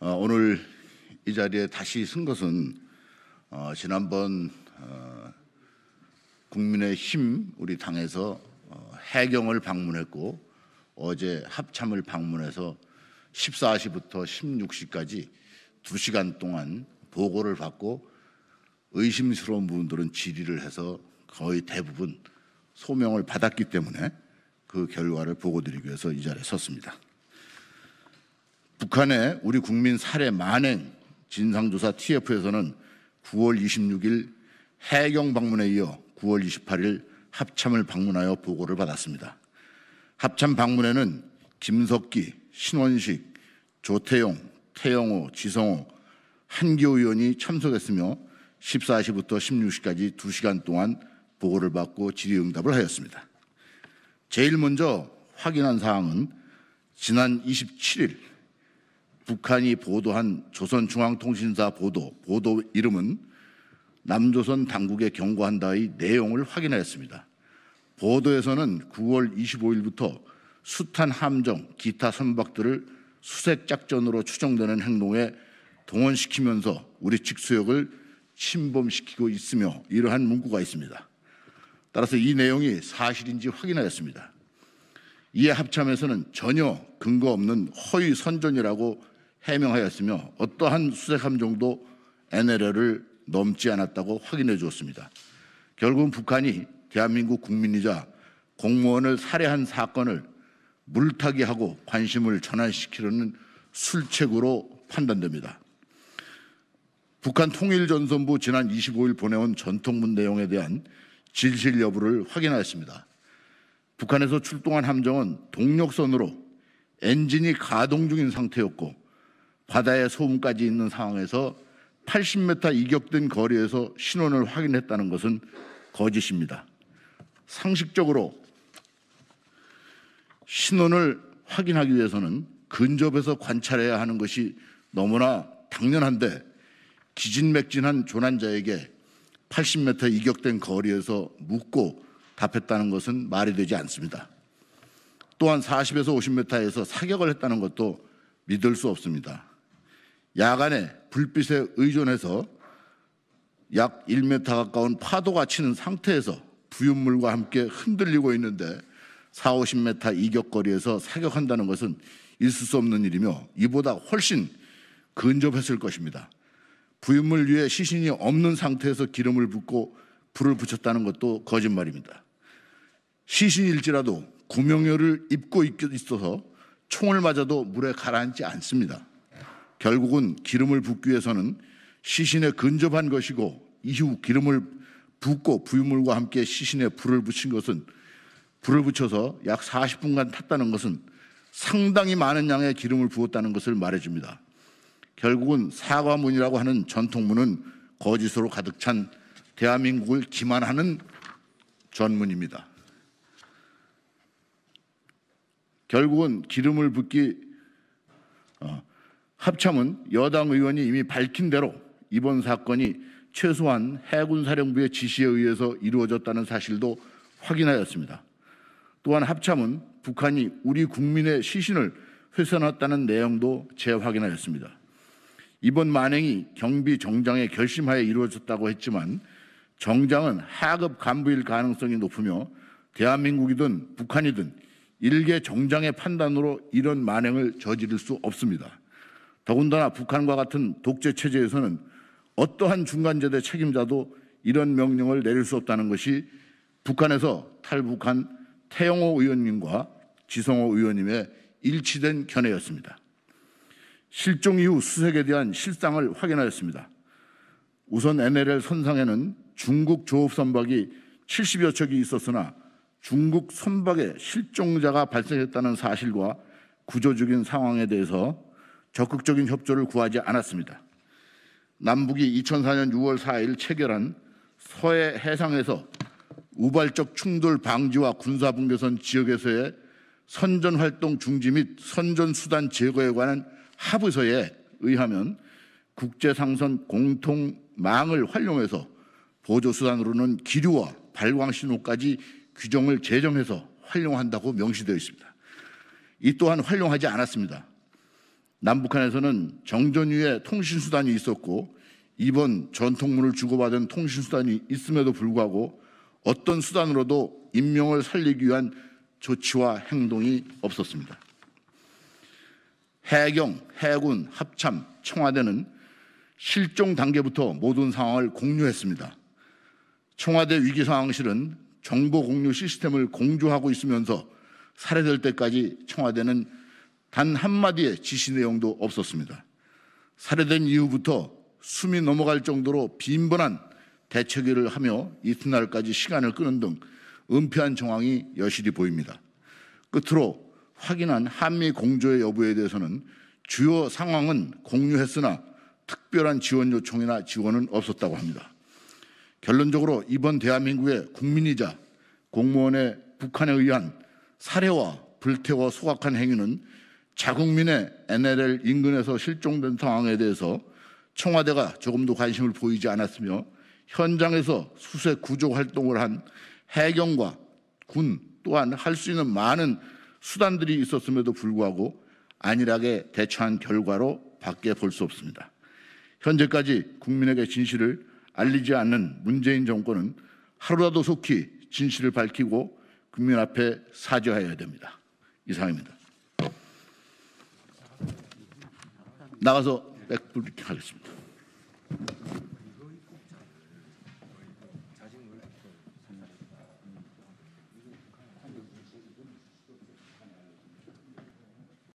어, 오늘 이 자리에 다시 선 것은 어, 지난번 어, 국민의힘 우리 당에서 어, 해경을 방문했고 어제 합참을 방문해서 14시부터 16시까지 2시간 동안 보고를 받고 의심스러운 부분들은 질의를 해서 거의 대부분 소명을 받았기 때문에 그 결과를 보고 드리기 위해서 이 자리에 섰습니다. 북한의 우리 국민 살해 만행 진상조사 TF에서는 9월 26일 해경 방문에 이어 9월 28일 합참을 방문하여 보고를 받았습니다. 합참 방문에는 김석기, 신원식, 조태용, 태영호, 지성호, 한기 의원이 참석했으며 14시부터 16시까지 2시간 동안 보고를 받고 질의응답을 하였습니다. 제일 먼저 확인한 사항은 지난 27일 북한이 보도한 조선중앙통신사 보도, 보도 이름은 남조선 당국에 경고한다의 내용을 확인하였습니다. 보도에서는 9월 25일부터 수탄 함정, 기타 선박들을 수색작전으로 추정되는 행동에 동원시키면서 우리 직수역을 침범시키고 있으며 이러한 문구가 있습니다. 따라서 이 내용이 사실인지 확인하였습니다. 이에 합참에서는 전혀 근거 없는 허위 선전이라고 해명하였으며 어떠한 수색 함정도 NLL을 넘지 않았다고 확인해 주었습니다. 결국 은 북한이 대한민국 국민이자 공무원을 살해한 사건을 물타기하고 관심을 전환시키려는 술책으로 판단됩니다. 북한 통일전선부 지난 25일 보내온 전통문 내용에 대한 진실 여부를 확인하였습니다. 북한에서 출동한 함정은 동력선으로 엔진이 가동 중인 상태였고 바다에 소음까지 있는 상황에서 80m 이격된 거리에서 신원을 확인했다는 것은 거짓입니다. 상식적으로 신원을 확인하기 위해서는 근접해서 관찰해야 하는 것이 너무나 당연한데 기진맥진한 조난자에게 80m 이격된 거리에서 묻고 답했다는 것은 말이 되지 않습니다. 또한 40에서 50m에서 사격을 했다는 것도 믿을 수 없습니다. 야간에 불빛에 의존해서 약 1m 가까운 파도가 치는 상태에서 부윤물과 함께 흔들리고 있는데 4, 50m 이격거리에서 사격한다는 것은 있을 수 없는 일이며 이보다 훨씬 근접했을 것입니다. 부윤물 위에 시신이 없는 상태에서 기름을 붓고 불을 붙였다는 것도 거짓말입니다. 시신일지라도 구명열을 입고 있어서 총을 맞아도 물에 가라앉지 않습니다. 결국은 기름을 붓기 위해서는 시신에 근접한 것이고 이후 기름을 붓고 부유물과 함께 시신에 불을 붙인 것은 불을 붙여서 약 40분간 탔다는 것은 상당히 많은 양의 기름을 부었다는 것을 말해줍니다. 결국은 사과문이라고 하는 전통문은 거짓으로 가득 찬 대한민국을 기만하는 전문입니다. 결국은 기름을 붓기 어, 합참은 여당 의원이 이미 밝힌 대로 이번 사건이 최소한 해군사령부의 지시에 의해서 이루어졌다는 사실도 확인하였습니다. 또한 합참은 북한이 우리 국민의 시신을 훼손했다는 내용도 재확인하였습니다. 이번 만행이 경비 정장의 결심하에 이루어졌다고 했지만 정장은 하급 간부일 가능성이 높으며 대한민국이든 북한이든 일개 정장의 판단으로 이런 만행을 저지를 수 없습니다. 더군다나 북한과 같은 독재 체제에서는 어떠한 중간제대 책임자도 이런 명령을 내릴 수 없다는 것이 북한에서 탈북한 태영호 의원님과 지성호 의원님의 일치된 견해였습니다. 실종 이후 수색에 대한 실상을 확인하였습니다. 우선 NLL 선상에는 중국 조업 선박이 70여 척이 있었으나 중국 선박의 실종자가 발생했다는 사실과 구조적인 상황에 대해서 적극적인 협조를 구하지 않았습니다. 남북이 2004년 6월 4일 체결한 서해 해상에서 우발적 충돌 방지와 군사분계선 지역에서의 선전 활동 중지 및 선전 수단 제거에 관한 합의서에 의하면 국제상선 공통망을 활용해서 보조수단으로는 기류와 발광신호까지 규정을 제정해서 활용한다고 명시되어 있습니다. 이 또한 활용하지 않았습니다. 남북한에서는 정전 위에 통신수단이 있었고 이번 전통문을 주고받은 통신수단이 있음에도 불구하고 어떤 수단으로도 인명을 살리기 위한 조치와 행동이 없었습니다. 해경, 해군, 합참, 청와대는 실종 단계부터 모든 상황을 공유했습니다. 청와대 위기상황실은 정보 공유 시스템을 공조하고 있으면서 살해될 때까지 청와대는 단 한마디의 지시 내용도 없었습니다. 살해된 이후부터 숨이 넘어갈 정도로 빈번한 대처기를 하며 이튿날까지 시간을 끄는 등 은폐한 정황이 여실히 보입니다. 끝으로 확인한 한미 공조의 여부에 대해서는 주요 상황은 공유했으나 특별한 지원 요청이나 지원은 없었다고 합니다. 결론적으로 이번 대한민국의 국민이자 공무원의 북한에 의한 살해와 불태워 소각한 행위는 자국민의 NLL 인근에서 실종된 상황에 대해서 청와대가 조금도 관심을 보이지 않았으며 현장에서 수색 구조 활동을 한 해경과 군 또한 할 수 있는 많은 수단들이 있었음에도 불구하고 안일하게 대처한 결과로 밖에 볼 수 없습니다. 현재까지 국민에게 진실을 알리지 않는 문재인 정권은 하루라도 속히 진실을 밝히고 국민 앞에 사죄하여야 됩니다. 이상입니다. 나가서 백불 하겠습니다.